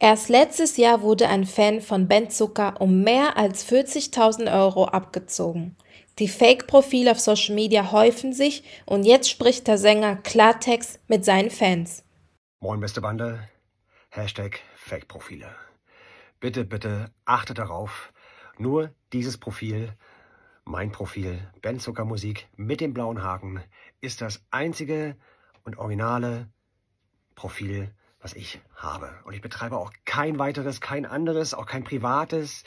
Erst letztes Jahr wurde ein Fan von Ben Zucker um mehr als 40.000 Euro abgezogen. Die Fake-Profile auf Social Media häufen sich und jetzt spricht der Sänger Klartext mit seinen Fans. Moin, beste Bande. Hashtag Fake-Profile. Bitte, bitte achtet darauf, nur dieses Profil, mein Profil, Ben Zucker Musik mit dem blauen Haken, ist das einzige und originale Profil was ich habe. Und ich betreibe auch kein weiteres, kein anderes, auch kein privates.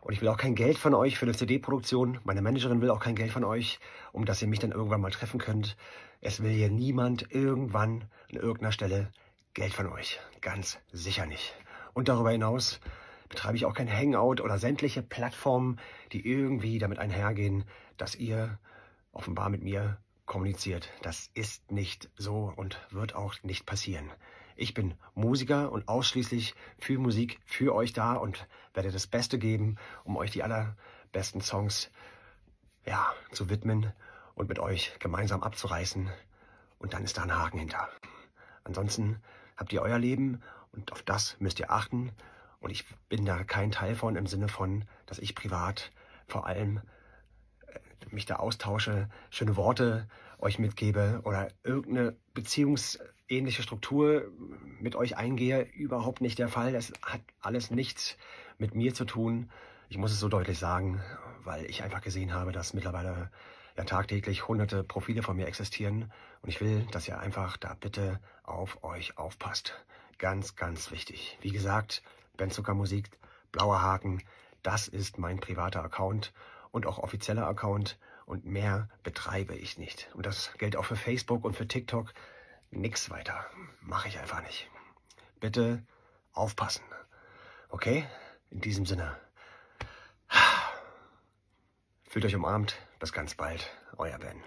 Und ich will auch kein Geld von euch für eine CD-Produktion. Meine Managerin will auch kein Geld von euch, um dass ihr mich dann irgendwann mal treffen könnt. Es will hier niemand irgendwann an irgendeiner Stelle Geld von euch. Ganz sicher nicht. Und darüber hinaus betreibe ich auch kein Hangout oder sämtliche Plattformen, die irgendwie damit einhergehen, dass ihr offenbar mit mir kommuniziert. Das ist nicht so und wird auch nicht passieren. Ich bin Musiker und ausschließlich für Musik für euch da und werde das Beste geben, um euch die allerbesten Songs ja, zu widmen und mit euch gemeinsam abzureißen. Und dann ist da ein Haken hinter. Ansonsten habt ihr euer Leben und auf das müsst ihr achten. Und ich bin da kein Teil von im Sinne von, dass ich privat vor allem mich da austausche, schöne Worte euch mitgebe oder irgendeine beziehungsähnliche Struktur mit euch eingehe, überhaupt nicht der Fall. Das hat alles nichts mit mir zu tun. Ich muss es so deutlich sagen, weil ich einfach gesehen habe, dass mittlerweile ja tagtäglich hunderte Profile von mir existieren und ich will, dass ihr einfach da bitte auf euch aufpasst. Ganz, ganz wichtig. Wie gesagt, Ben Zucker Musik, blauer Haken, das ist mein privater Account und auch offizieller Account und mehr betreibe ich nicht. Und das gilt auch für Facebook und für TikTok. Nix weiter. Mache ich einfach nicht. Bitte aufpassen. Okay? In diesem Sinne. Fühlt euch umarmt. Bis ganz bald. Euer Ben.